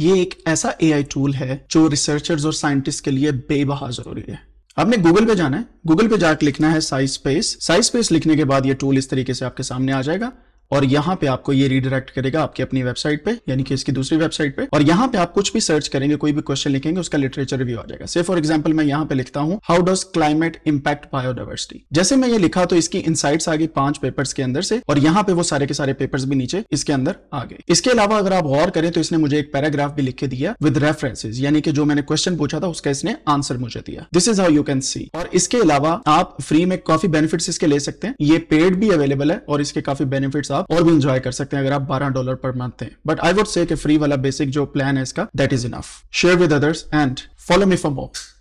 ये एक ऐसा आई टूल है जो रिसर्चर्स और साइंटिस्ट के लिए बेबहा जरूरी है आपने गूगल पे जाना है गूगल पे जाकर लिखना है साइज स्पेस साइज स्पेस लिखने के बाद ये टूल इस तरीके से आपके सामने आ जाएगा और यहाँ पे आपको ये रीडायरेक्ट करेगा आपके अपनी वेबसाइट पे यानी कि इसकी दूसरी वेबसाइट पे और यहाँ पे आप कुछ भी सर्च करेंगे कोई भी क्वेश्चन लिखेंगे उसका लिटरेचर रिव्यू आ जाएगा से फॉर एग्जाम्पल मैं यहाँ पे लिखता हूँ how does climate impact biodiversity जैसे मैं ये लिखा तो इसकी इनसाइट्स आ गई पांच पेपर्स के अंदर से और यहाँ पे वो सारे के सारे पेपर्स भी नीचे इसके अंदर आ गए इसके अलावा अगर आप गौर करें तो इसने मुझे एक पैराग्राफ भी लिख के दिया विद रेफरेंसेज यानी कि जो मैंने क्वेश्चन पूछा था उसका इसने आंसर मुझे दिया this is how you can see और इसके अलावा आप फ्री में काफी बेनिफिट्स इसके ले सकते हैं ये पेड भी अवेलेबल है और इसके काफी बेनिफिट्स आप और भी इंजॉय कर सकते हैं अगर आप बारह डॉलर पर मंथ हैं but I would say free वाला बेसिक जो प्लान है इसका that is enough share with others and follow me for more